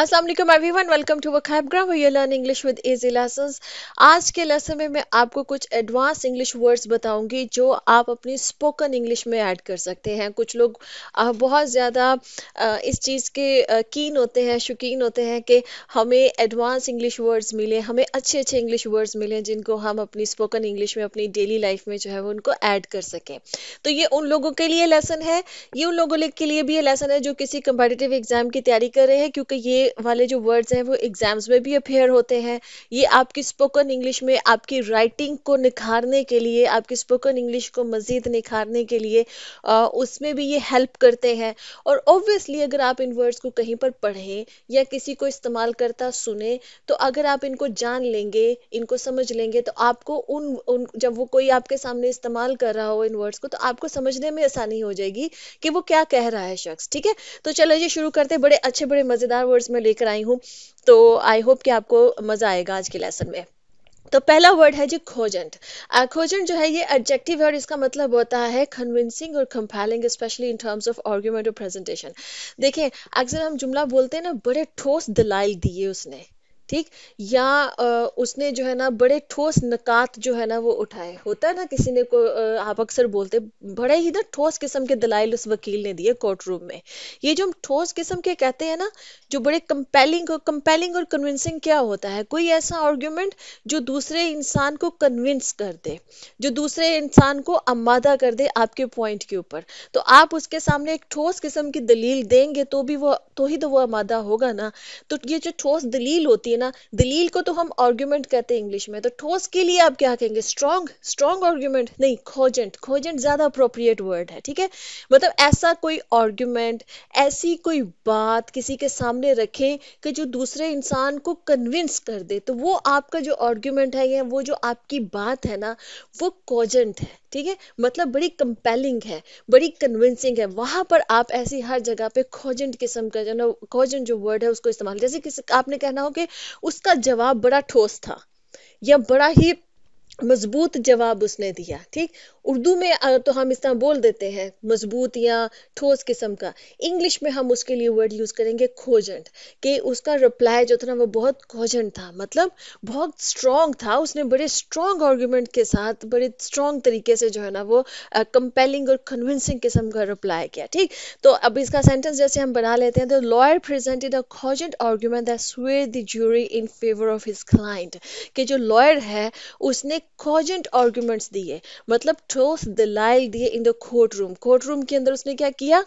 Aslam everyone welcome to वखैबग्राम you learn English with easy lessons आज के lesson में मैं आपको कुछ एडवांस इंग्लिश वर्ड्स बताऊंगी जो आप अपनी स्पोकन इंग्लिश में ऐड कर सकते हैं कुछ लोग बहुत ज़्यादा इस चीज़ के कीन होते हैं शौकीन होते हैं कि हमें एडवांस इंग्लिश वर्ड्स मिले हमें अच्छे अच्छे इंग्लिश वर्ड्स मिले जिनको हम अपनी स्पोकन इंग्लिश में अपनी डेली लाइफ में जो है वो उनको ऐड कर सकें तो ये उन लोगों के लिए लेसन है ये उन लोगों के लिए भी ये लेसन है जो किसी कंपटिटिव एग्ज़ाम की तैयारी कर रहे हैं क्योंकि ये वाले जो वर्ड्स हैं वो एग्जाम्स में भी अपेयर होते हैं ये आपकी स्पोकन इंग्लिश में आपकी राइटिंग को निखारने के लिए आपकी स्पोकन इंग्लिश को मज़ीद निखारने के लिए आ, उसमें भी ये हेल्प करते हैं और ऑब्वियसली अगर आप इन वर्ड्स को कहीं पर पढ़ें या किसी को इस्तेमाल करता सुने तो अगर आप इनको जान लेंगे इनको समझ लेंगे तो आपको उन, उन जब वो कोई आपके सामने इस्तेमाल कर रहा हो इन वर्ड्स को तो आपको समझने में आसानी हो जाएगी कि वो क्या कह रहा है शख्स ठीक है तो चलो ये शुरू करते हैं बड़े अच्छे बड़े मज़ेदार वर्ड्स में लेकर आई हूँ तो आई होप कि आपको मज़ा आएगा आज के लेसन में तो पहला वर्ड है जी खोजेंट खोजेंट जो है ये एडजेक्टिव है और इसका मतलब होता है कन्विंसिंग और compelling especially in terms of argument और प्रेजेंटेशन देखिए अक्सर हम जुमला बोलते हैं ना बड़े ठोस दलाइल दिए उसने ठीक या उसने जो है ना बड़े ठोस नकात जो है ना वो उठाए होता है ना किसी ने को आप अक्सर बोलते बड़े ही ना ठोस किस्म के दलाइल उस वकील ने दिए कोर्ट रूम में ये जो हम ठोस किस्म के कहते हैं ना जो बड़े कंपेलिंग कंपेलिंग और कन्विंसिंग क्या होता है कोई ऐसा आर्ग्यूमेंट जो दूसरे इंसान को कन्विंस कर दे जो दूसरे इंसान को अमादा कर दे आपके पॉइंट के ऊपर तो आप उसके सामने एक ठोस किस्म की दलील देंगे तो भी वो तो ही तो वो अमादा होगा ना तो ये जो ठोस दलील होती है है ना दलील को तो हम आर्ग्यूमेंट कहते हैं इंग्लिश में तो ठोस के लिए आप क्या कहेंगे स्ट्रॉन्ग स्ट्रॉन्ग आर्ग्यूमेंट नहीं खोजेंट खोजेंट ज्यादा अप्रोप्रिएट वर्ड है ठीक है मतलब ऐसा कोई आर्ग्यूमेंट ऐसी कोई बात किसी के सामने रखें कि जो दूसरे इंसान को कन्विंस कर दे तो वो आपका जो आर्ग्यूमेंट है या वो जो आपकी बात है ना वो कोजेंट है ठीक है मतलब बड़ी कंपेलिंग है बड़ी कन्विंसिंग है वहां पर आप ऐसी हर जगह पे खोजेंट किस्म का जो ना खोजेंट जो वर्ड है उसको इस्तेमाल जैसे किसी आपने कहना हो कि उसका जवाब बड़ा ठोस था या बड़ा ही मजबूत जवाब उसने दिया ठीक उर्दू में तो हम इस तरह बोल देते हैं मजबूत या ठोस किस्म का इंग्लिश में हम उसके लिए वर्ड यूज़ करेंगे खोजंट कि उसका रिप्लाई जो था ना वो बहुत खोजंट था मतलब बहुत स्ट्रॉन्ग था उसने बड़े स्ट्रॉन्ग आर्ग्यूमेंट के साथ बड़े स्ट्रॉन्ग तरीके से जो है ना वो कंपेलिंग और कन्विंसिंग किस्म का रिप्लाई किया ठीक तो अब इसका सेंटेंस जैसे हम बना लेते हैं तो lawyer presented a cogent argument that sway the jury in favour of his client कि जो लॉयर है उसने कॉजेंट आर्ग्यूमेंट्स दिए मतलब ठोस दलाइल दिए in the courtroom courtroom के अंदर उसने क्या किया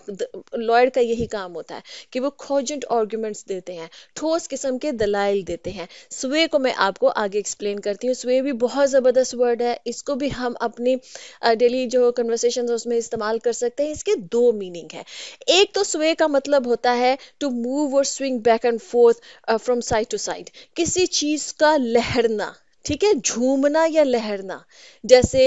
लॉयर का यही काम होता है कि वो कॉजेंट आर्ग्यूमेंट्स देते हैं ठोस किस्म के दलाइल देते हैं स्वे को मैं आपको आगे एक्सप्लेन करती हूँ स्वे भी बहुत ज़बरदस्त वर्ड है इसको भी हम अपनी डेली जो कन्वर्सेशन है उसमें इस्तेमाल कर सकते हैं इसके दो मीनिंग है एक तो स्वे का मतलब होता है टू मूव और swing back and forth from side to side किसी चीज़ का लहरना ठीक है झूमना या लहरना जैसे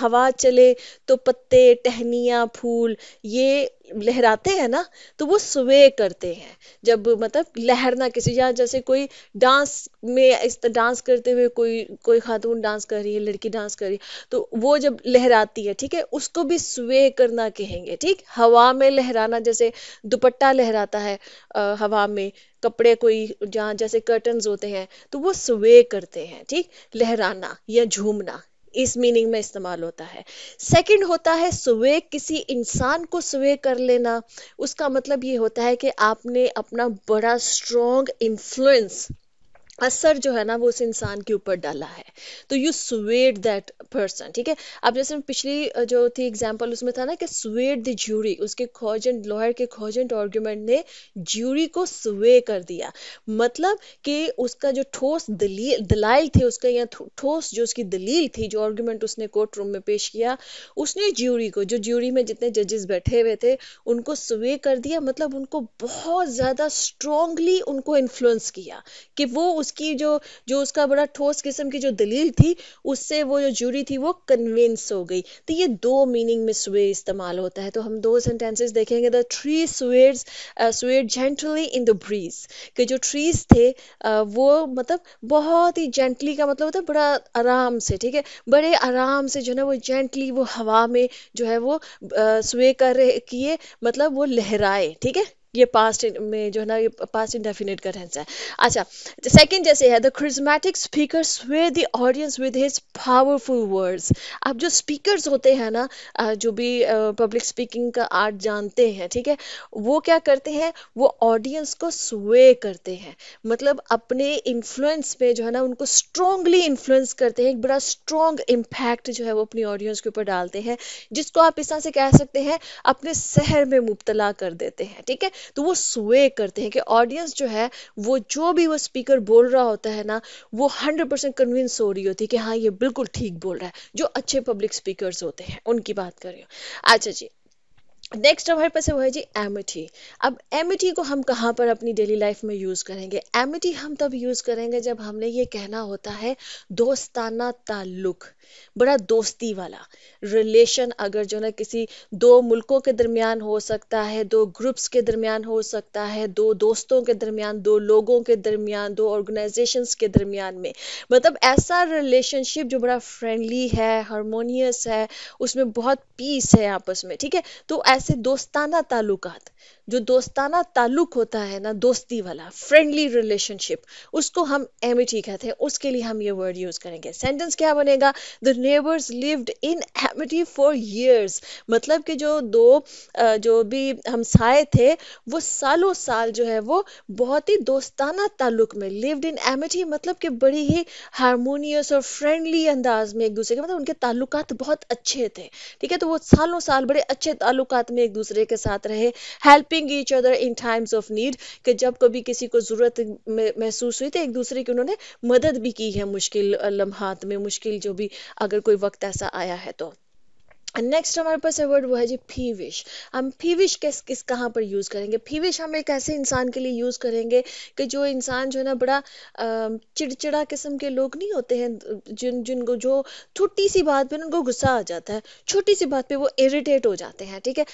हवा चले तो पत्ते टहनियाँ फूल ये लहराते हैं ना तो वो स्वे करते हैं जब मतलब लहरना किसी या जैसे कोई डांस में इस डांस करते हुए कोई कोई खातून डांस कर रही है लड़की डांस कर रही है तो वो जब लहराती है ठीक है उसको भी स्वे करना कहेंगे ठीक हवा में लहराना जैसे दुपट्टा लहराता है आ, हवा में कपड़े कोई जहाँ जैसे कर्टन होते हैं तो वो स्वे करते हैं ठीक लहराना या झूमना इस मीनिंग में इस्तेमाल होता है सेकंड होता है सुवे किसी इंसान को सुवे कर लेना उसका मतलब ये होता है कि आपने अपना बड़ा स्ट्रॉन्ग इन्फ्लुएंस असर जो है ना वो उस इंसान के ऊपर डाला है तो यू स्वेट दैट पर्सन ठीक है अब जैसे पिछली जो थी एग्जांपल उसमें था ना कि स्वेट द ज्यूरी उसके खोजेंट लॉयर के खोजेंट आर्ग्यूमेंट ने ज्यूरी को स्वे कर दिया मतलब कि उसका जो ठोस दलील दलाइल थी उसका या ठोस जो उसकी दलील थी जो आर्ग्यूमेंट उसने कोर्ट रूम में पेश किया उसने ज्यूरी को जो ज्यूरी में जितने जजेस बैठे हुए थे उनको स्वे कर दिया मतलब उनको बहुत ज़्यादा स्ट्रांगली उनको इन्फ्लुएंस किया कि वो उसकी जो जो उसका बड़ा ठोस किस्म की जो दलील थी उससे वो जो जूरी थी वो कन्विंस हो गई तो ये दो मीनिंग में स्वे इस्तेमाल होता है तो हम दो सेंटेंसेस देखेंगे द ट्री स्वेड्स swayed gently in the breeze के जो ट्रीज थे uh, वो मतलब बहुत ही जेंटली का मतलब होता है बड़ा आराम से ठीक है बड़े आराम से जो है ना वो जेंटली वो हवा में जो है वो स्वे uh, कर रहे किए मतलब वो लहराए ठीक है ये पास्ट में जो है ना ये पास्ट इंडेफिनेट का टेंस है अच्छा सेकंड जैसे है the charismatic speaker sway the audience with his powerful words अब जो स्पीकर्स होते हैं ना जो भी पब्लिक स्पीकिंग का आर्ट जानते हैं ठीक है वो क्या करते हैं वो ऑडियंस को स्वे करते हैं मतलब अपने इन्फ्लुएंस पे जो है ना उनको स्ट्रोंगली इन्फ्लुएंस करते हैं एक बड़ा स्ट्रॉन्ग इम्पैक्ट जो है वो अपनी ऑडियंस के ऊपर डालते हैं जिसको आप इस तरह से कह सकते हैं अपने शहर में मुबतला कर देते हैं ठीक है तो वो स्वे करते हैं कि ऑडियंस जो है वो जो भी वो स्पीकर बोल रहा होता है ना वो हंड्रेड परसेंट कन्विंस हो रही होती है कि हाँ ये बिल्कुल ठीक बोल रहा है जो अच्छे पब्लिक स्पीकर होते हैं उनकी बात कर रही हूँ अच्छा जी नेक्स्ट हमारे पास है वो है जी एमिटी अब एमिटी को हम कहाँ पर अपनी डेली लाइफ में यूज़ करेंगे एमिटी हम तब यूज़ करेंगे जब हमने ये कहना होता है दोस्ताना ताल्लुक बड़ा दोस्ती वाला रिलेशन अगर जो ना किसी दो मुल्कों के दरमियान हो सकता है दो ग्रुप्स के दरमियान हो सकता है दो दोस्तों के दरमियान दो लोगों के दरमियान दो ऑर्गेनाइजेशंस के दरमियान में मतलब ऐसा रिलेशनशिप जो बड़ा फ्रेंडली है हारमोनियस है उसमें बहुत पीस है आपस में ठीक है तो ऐसा से दोस्ताना ताल्लुकात जो दोस्ताना ताल्लुक होता है ना दोस्ती वाला फ्रेंडली रिलेशनशिप उसको हम एमिटी कहते हैं उसके लिए हम ये वर्ड यूज करेंगे सेंटेंस क्या बनेगा the neighbours lived in amity for years मतलब कि जो दो जो भी हम साए थे वो सालों साल जो है वो बहुत ही दोस्ताना ताल्लुक में लिव्ड इन एमिटी मतलब कि बड़ी ही हारमोनियस और फ्रेंडली अंदाज में एक दूसरे के मतलब उनके ताल्लुक बहुत अच्छे थे ठीक है तो वो सालों साल बड़े अच्छे ताल्लुक में एक दूसरे के साथ रहे helping each other in times of need कि जब कभी किसी को ज़रूरत महसूस हुई तो एक दूसरे की उन्होंने मदद भी की है मुश्किल लम्हात में मुश्किल जो भी अगर कोई वक्त ऐसा आया है तो नेक्स्ट हमारे पास है वर्ड वो है जी फीविश हम फीविश किस किस कहाँ पर यूज़ करेंगे फीविश हम एक ऐसे इंसान के लिए यूज़ करेंगे कि जो इंसान जो है ना बड़ा चिड़चिड़ा किस्म के लोग नहीं होते हैं जिन जिनको जो छोटी सी बात पे उनको गुस्सा आ जाता है छोटी सी बात पे वो इरिटेट हो जाते हैं ठीक है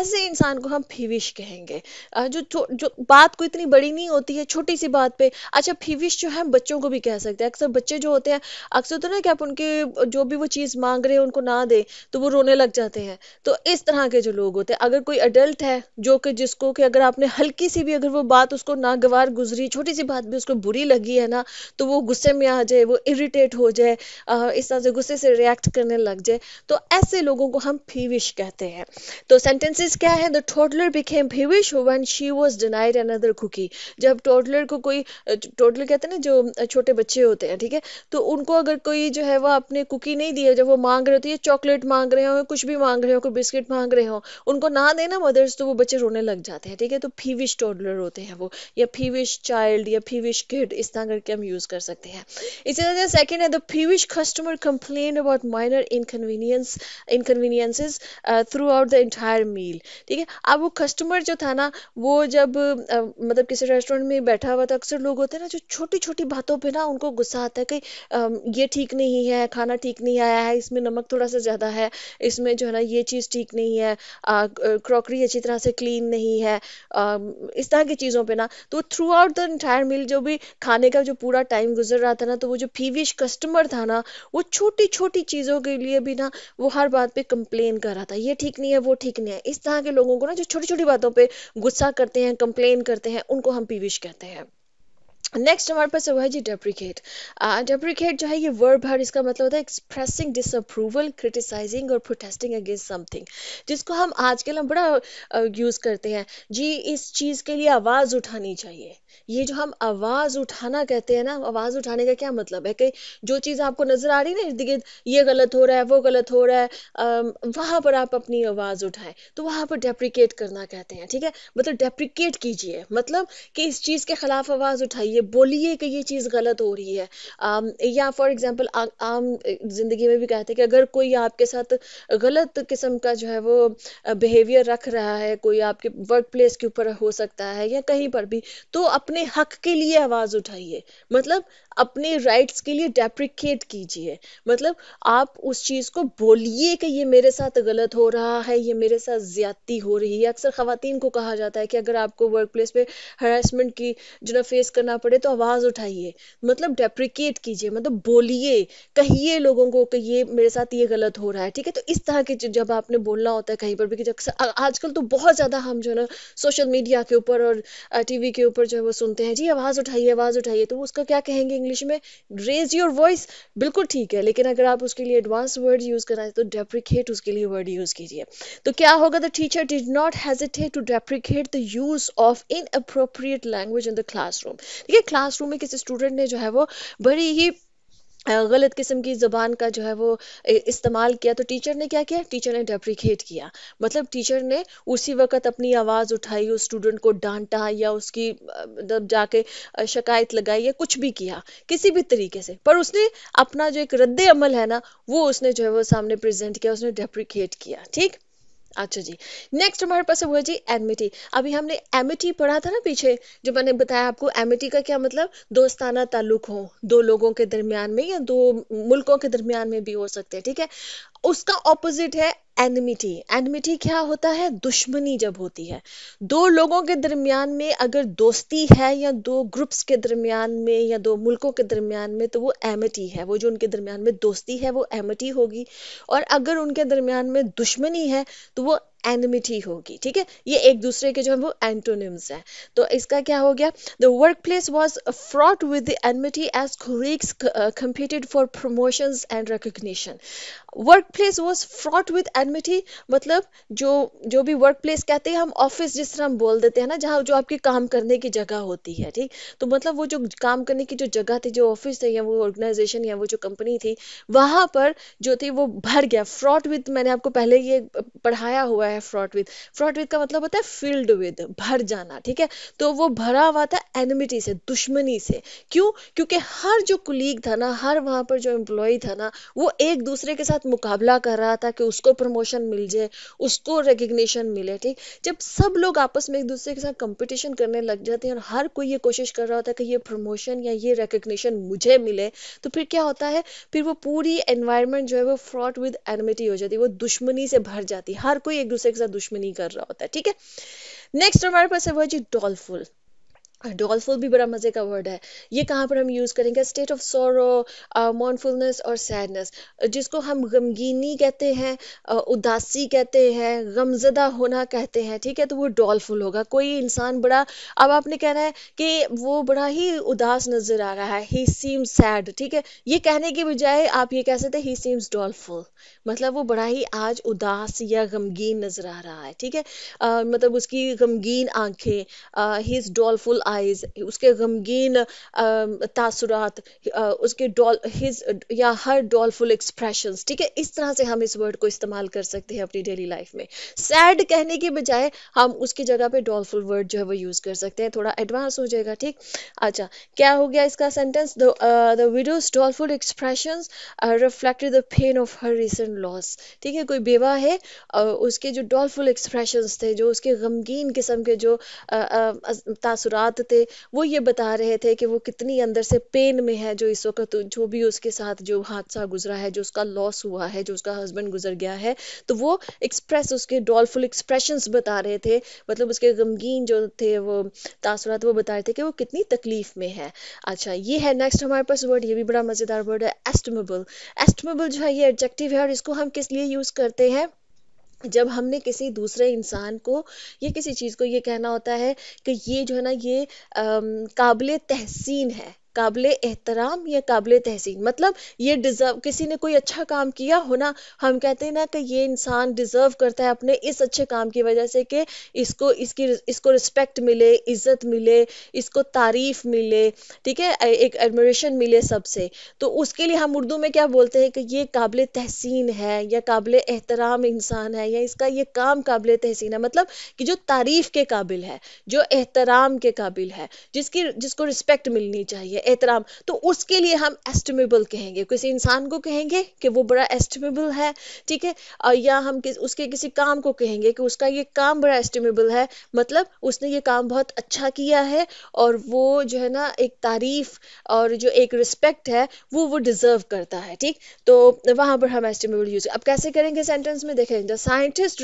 ऐसे इंसान को हम फीविश कहेंगे जो जो बात को इतनी बड़ी नहीं होती है छोटी सी बात पर अच्छा फीविश जो है बच्चों को भी कह सकते हैं अक्सर बच्चे जो होते हैं अक्सर तो ना कि आप उनके जो भी वो चीज़ मांग रहे हैं उनको ना दें तो वो रोने रोने लग जाते हैं तो इस तरह के जो लोग होते हैं अगर कोई अडल्ट है जो कि जिसको कि अगर आपने हल्की सी भी अगर वो बात उसको नागवार गुजरी छोटी सी बात भी उसको बुरी लगी है ना तो वो गुस्से में आ जाए वो इरिटेट हो जाए इस तरह से गुस्से से रिएक्ट करने लग जाए तो ऐसे लोगों को हम फीविश कहते हैं तो सेंटेंसेस क्या है the toddler became peevish when she was denied another cookie जब टोटलर को कोई टोटलर कहते हैं ना जो छोटे बच्चे होते हैं ठीक है तो उनको अगर कोई जो है वो अपने कुकी नहीं दिया जब वो मांग रहे होते हैं चॉकलेट मांग रहे हो में कुछ भी मांग रहे हो कोई बिस्किट मांग रहे हो उनको ना देना मदर्स तो वो बच्चे रोने लग जाते हैं ठीक है तो फीविश टोडलर होते हैं वो या फीविश चाइल्ड या फीविश किड इस तरह करके हम यूज़ कर सकते हैं इसी तरह सेकेंड है the peevish customer complain about minor inconvenience inconveniences throughout the entire meal ठीक है अब वो कस्टमर जो था ना वो जब uh, मतलब किसी रेस्टोरेंट में बैठा हुआ था अक्सर लोग होते हैं ना जो छोटी छोटी बातों पर ना उनको गुस्सा आता है कि uh, ये ठीक नहीं है खाना ठीक नहीं आया है इसमें नमक थोड़ा सा ज़्यादा है इसमें जो है ना ये चीज़ ठीक नहीं है क्रॉकरी अच्छी तरह से क्लीन नहीं है इस तरह की चीज़ों पे ना तो throughout the entire meal जो भी खाने का जो पूरा टाइम गुजर रहा था ना तो वो जो फीविश कस्टमर था ना वो छोटी छोटी चीज़ों के लिए भी ना वो हर बात पर कंप्लेन कर रहा था ये ठीक नहीं है वो ठीक नहीं है इस तरह के लोगों को ना जो छोटी छोटी बातों पर गुस्सा करते हैं कंप्लेन करते हैं उनको हम पीविश कहते हैं नेक्स्ट हमारे पास वो है जी डेप्रिकेट डेप्रिकेट uh, जो है ये वर्ब है इसका मतलब होता है एक्सप्रेसिंग डिसअप्रूवल क्रिटिसाइजिंग और प्रोटेस्टिंग अगेंस्ट समथिंग जिसको हम आजकल हम बड़ा यूज़ uh, करते हैं जी इस चीज़ के लिए आवाज़ उठानी चाहिए ये जो हम आवाज उठाना कहते हैं ना आवाज उठाने का क्या मतलब है कि जो चीज आपको नजर आ रही है ना इर्द गिर्द ये गलत हो रहा है वो गलत हो रहा है वहां पर आप अपनी आवाज उठाएं तो वहां पर डेप्रिकेट करना कहते हैं ठीक है मतलब डेप्रिकेट कीजिए मतलब कि इस चीज के खिलाफ आवाज उठाइए बोलिए कि ये चीज गलत हो रही है या फॉर एग्जाम्पल आम जिंदगी में भी कहते हैं कि अगर कोई आपके साथ गलत किस्म का जो है वो बिहेवियर रख रहा है कोई आपके वर्क प्लेस के ऊपर हो सकता है या कहीं पर भी तो अपने हक के लिए आवाज उठाइए मतलब अपने राइट्स के लिए डेप्रिकेट कीजिए मतलब आप उस चीज़ को बोलिए कि ये मेरे साथ गलत हो रहा है ये मेरे साथ ज्यादती हो रही है अक्सर खातन को कहा जाता है कि अगर आपको वर्क प्लेस पर हरासमेंट की जो ना फेस करना पड़े तो आवाज़ उठाइए मतलब डेप्रिकेट कीजिए मतलब बोलिए कहिए लोगों को कि ये मेरे साथ ये गलत हो रहा है ठीक है तो इस तरह के जब आपने बोलना होता है कहीं पर भी कि आजकल तो बहुत ज़्यादा हम जो है ना सोशल मीडिया के ऊपर और टीवी के ऊपर जो है वो सुनते हैं जी आवाज़ उठाइए आवाज़ उठाइए तो वो उसका क्या कहेंगे इंग्लिश में रेज योर वॉइस बिल्कुल ठीक है लेकिन अगर आप उसके लिए एडवांस वर्ड यूज़ करना है तो डेप्रिकेट उसके लिए वर्ड यूज़ कीजिए तो क्या होगा the teacher did not hesitate to deprecate the use of inappropriate language in the classroom ठीक है क्लासरूम में किसी स्टूडेंट ने जो है वो बड़ी ही गलत किस्म की ज़बान का जो है वो इस्तेमाल किया तो टीचर ने क्या किया टीचर ने डेप्रिकेट किया मतलब टीचर ने उसी वक्त अपनी आवाज़ उठाई उस स्टूडेंट को डांटा या उसकी जब मतलब जाके शिकायत लगाई या कुछ भी किया किसी भी तरीके से पर उसने अपना जो एक रद्द अमल है ना वो उसने जो है वो सामने प्रेजेंट किया उसने डेप्रिकेट किया ठीक अच्छा जी नेक्स्ट हमारे पास हुआ जी एमिटी अभी हमने एमिटी पढ़ा था ना पीछे जो मैंने बताया आपको एमिटी का क्या मतलब दोस्ताना ताल्लुक हो दो लोगों के दरमियान में या दो मुल्कों के दरमियान में भी हो सकते हैं ठीक है उसका ऑपोजिट है एनमिटी एनमिटी क्या होता है दुश्मनी जब होती है दो लोगों के दरमियान में अगर दोस्ती है या दो ग्रुप्स के दरमियान में या दो मुल्कों के दरमियान में तो वो एमिटी है वो जो उनके दरमियान में दोस्ती है वो एमिटी होगी और अगर उनके दरमियान में दुश्मनी है तो वो एनिमिटी होगी ठीक है ये एक दूसरे के जो है वो एंटोनिम्स हैं तो इसका क्या हो गया the workplace was fraught with the enmity as colleagues competed for promotions and recognition workplace was fraught with enmity मतलब जो जो भी वर्क प्लेस कहते हैं हम ऑफिस जिस तरह हम बोल देते हैं ना जहाँ जो आपके काम करने की जगह होती है ठीक तो मतलब वो जो काम करने की जो जगह थी जो ऑफिस थे या वो ऑर्गेनाइजेशन या वो जो कंपनी थी वहाँ पर जो थी वो भर गया फ्रॉड विद मैंने आपको पहले ये पढ़ाया हुआ हुआ है फ्रॉट विद फ्रॉट विद का मतलब होता है फिल्ड विद भर जाना ठीक है तो वो भरा हुआ था एनिमिटी से दुश्मनी से क्यों क्योंकि हर जो कुलीग था ना हर वहाँ पर जो एम्प्लॉय था ना वो एक दूसरे के साथ मुकाबला कर रहा था कि उसको प्रमोशन मिल जाए उसको रिकग्निशन मिले ठीक जब सब लोग आपस में एक दूसरे के साथ कंपटीशन करने लग जाते हैं और हर कोई ये कोशिश कर रहा होता है कि ये प्रमोशन या ये रिकग्निशन मुझे मिले तो फिर क्या होता है फिर वो पूरी एनवायरमेंट जो है वो फ्रॉड विद एनिमिटी हो जाती है वो दुश्मनी से भर जाती है हर कोई एक दूसरे के साथ दुश्मनी कर रहा होता है ठीक है नेक्स्ट हमारे पास है वह जी डॉलफुल डॉलफुल भी बड़ा मज़े का वर्ड है ये कहाँ पर हम यूज़ करेंगे स्टेट ऑफ सोरो मॉनफुलनेस और सैडनेस जिसको हम गमगीनी कहते हैं uh, उदासी कहते हैं गमजदा होना कहते हैं ठीक है तो वो डॉलफुल होगा कोई इंसान बड़ा अब आपने कहना है कि वो बड़ा ही उदास नज़र आ रहा है ही सीम सैड ठीक है ये कहने के बजाय आप ये कह सकते ही सीम्स डॉलफुल मतलब वो बड़ा ही आज उदास या गमगीन नज़र आ रहा है ठीक है uh, मतलब उसकी गमगीन आंखें ही इज़ डॉलफुल आइज उसके गमगीन तासुरात उसके डॉल हिज या हर डॉलफुल एक्सप्रेशन ठीक है इस तरह से हम इस वर्ड को इस्तेमाल कर सकते हैं अपनी डेली लाइफ में सैड कहने के बजाय हम उसकी जगह पे डॉलफुल वर्ड जो है वो यूज़ कर सकते हैं थोड़ा एडवांस हो जाएगा ठीक अच्छा क्या हो गया इसका sentence the widow's doleful expression reflected the pain of her recent loss ठीक है कोई बेवा है उसके जो डॉलफुल एक्सप्रेशन थे जो उसके गमगीन किस्म के जो तासुरात साथ थे वो ये बता रहे थे कि वो कितनी अंदर से पेन में है जो इस वक्त जो भी उसके साथ जो हादसा गुजरा है जो उसका लॉस हुआ है जो उसका हस्बैंड गुजर गया है तो वो एक्सप्रेस उसके डॉलफुल एक्सप्रेशंस बता रहे थे मतलब उसके गमगीन जो थे वो तासरात वो बता रहे थे कि वो कितनी तकलीफ में है अच्छा ये है नेक्स्ट हमारे पास वर्ड ये भी बड़ा मज़ेदार वर्ड है एस्टमेबल एस्टमेबल जो है ये एडजेक्टिव है और इसको हम किस लिए यूज़ करते हैं जब हमने किसी दूसरे इंसान को या किसी चीज़ को ये कहना होता है कि ये जो है ना ये काबिल तहसीन है काबिल एहतराम या काबिल तहसीन मतलब ये डिज़र्व किसी ने कोई अच्छा काम किया हो ना हम कहते हैं ना कि ये इंसान डिज़र्व करता है अपने इस अच्छे काम की वजह से कि इसको इसकी इसको रिस्पेक्ट मिले इज़्ज़त मिले इसको तारीफ मिले ठीक है एक एडमिशन मिले सबसे तो उसके लिए हम उर्दू में क्या बोलते हैं कि ये काबिल तहसीन है या काबिल एहतराम इंसान है या इसका ये काम काबिल तहसीन है मतलब कि जो तारीफ के काबिल है जो एहतराम के काबिल है जिसकी जिसको रिस्पेक्ट मिलनी चाहिए एहतराम तो उसके लिए हम एस्टिमेबल कहेंगे किसी इंसान को कहेंगे कि वो बड़ा एस्टिमेबल है ठीक है या हम किस उसके किसी काम को कहेंगे कि उसका ये काम बड़ा एस्टिमेबल है मतलब उसने ये काम बहुत अच्छा किया है और वो जो है ना एक तारीफ और जो एक रिस्पेक्ट है वो वो डिजर्व करता है ठीक तो वहाँ पर हम एस्टिमेबल यूज अब कैसे करेंगे सेंटेंस में देखें the scientist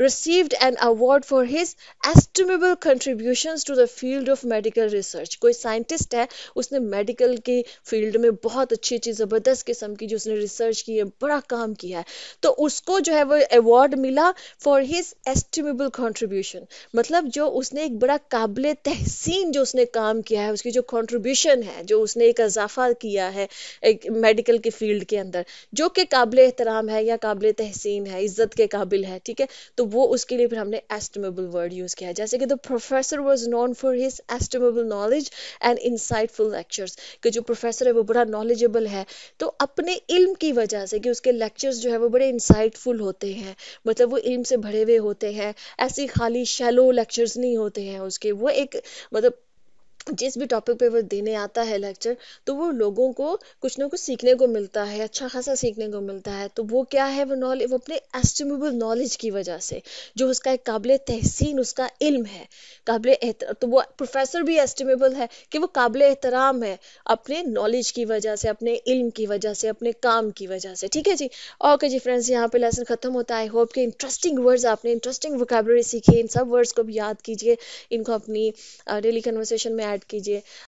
received an award for his estimable contribution to the field of medical research कोई साइंटिस्ट है उसने मेडिकल के फील्ड में बहुत अच्छी अच्छी ज़बरदस्त किस्म की जो उसने रिसर्च की है बड़ा काम किया है तो उसको जो है वो अवार्ड मिला फॉर हिज एस्टिमेबल कॉन्ट्रीब्यूशन मतलब जो उसने एक बड़ा काबिल तहसीन जो उसने काम किया है उसकी जो कॉन्ट्रीब्यूशन है जो उसने एक इजाफा किया है एक मेडिकल के फील्ड के अंदर जो कि काबिल एहतराम है या काबिल तहसीन है इज्जत के काबिल है ठीक है तो वो उसके लिए फिर हमने एस्टिमेबल वर्ड यूज़ किया है जैसे कि the professor was known for his estimable knowledge and insight impactful lectures कि जो प्रोफेसर है वो बड़ा नॉलेजेबल है तो अपने इल्म की वजह से कि उसके लेक्चर्स जो है वो बड़े इंसाइटफुल होते हैं मतलब वो इल्म से भरे हुए होते हैं ऐसे खाली शैलो लेक्चर्स नहीं होते हैं उसके वो एक मतलब जिस भी टॉपिक पे वो देने आता है लेक्चर तो वो लोगों को कुछ ना कुछ सीखने को मिलता है अच्छा खासा सीखने को मिलता है तो वो क्या है वो नॉलेज वो अपने एस्टिमेबल नॉलेज की वजह से जो उसका एक काबिल तहसीन उसका इल्म है काबिल तो वो प्रोफेसर भी एस्टिमेबल है कि वो काबिल एहतराम है अपने नॉलेज की वजह से अपने इल्म की वजह से अपने काम की वजह से ठीक है जी ओके जी फ्रेंड्स यहाँ पे लेसन खत्म होता है आई होप कि इंटरेस्टिंग वर्ड्स आपने इंटरेस्टिंग वोकेबलरी सीखी इन सब वर्ड्स को भी याद कीजिए इनको अपनी डेली कन्वर्सेशन में ऐड कीजिए